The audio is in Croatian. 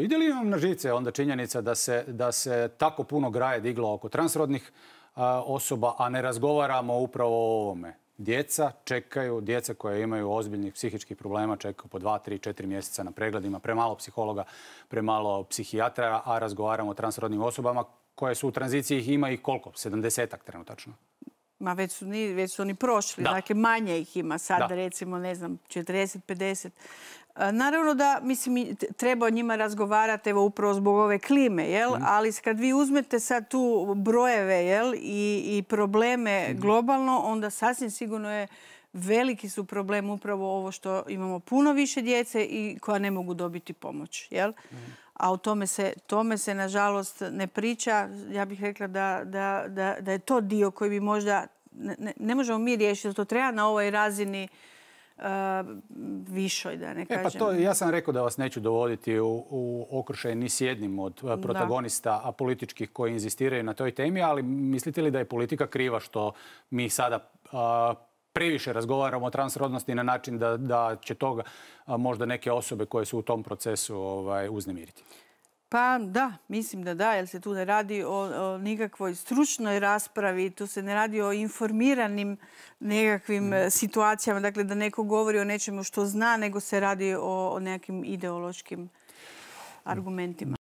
Ide li vam na žice onda činjenica da se, da se tako puno graje diglo oko transrodnih osoba, a ne razgovaramo upravo o ovome? Djeca čekaju, djeca koje imaju ozbiljnih psihičkih problema čekaju po dva, tri, četiri mjeseca na pregledima. Premalo psihologa, premalo psihijatra, a razgovaramo o transrodnim osobama koje su u tranziciji, ih ima ih koliko? Sedamdesetak trenutačno. Ma već su, već su oni prošli, da. dakle manje ih ima sad, recimo, ne znam, 40-50. E, naravno da, mislim, treba o njima razgovarati, evo, upravo zbog ove klime, jel? Mm. Ali kad vi uzmete sad tu brojeve, jel, i, i probleme mm. globalno, onda sasvim sigurno je veliki su problem upravo ovo što imamo puno više djece i koja ne mogu dobiti pomoć. Jel? A o tome se, tome se, nažalost, ne priča. Ja bih rekla da, da, da, da je to dio koji bi možda... Ne, možemo mi riješiti, to treba na ovoj razini e, višoj, da ne e, pa kažem. Pa to, ja sam rekao da vas neću dovoditi u, u ni s jednim od e, protagonista a političkih koji inzistiraju na toj temi, ali mislite li da je politika kriva što mi sada previše razgovaramo o transrodnosti na način da, će toga možda neke osobe koje su u tom procesu ovaj, uznemiriti? Pa da, mislim da da, jer se tu ne radi o, nikakvoj stručnoj raspravi, tu se ne radi o informiranim nekakvim mm. e, situacijama, dakle da neko govori o nečemu što zna, nego se radi o, o nekakvim ideološkim mm. argumentima.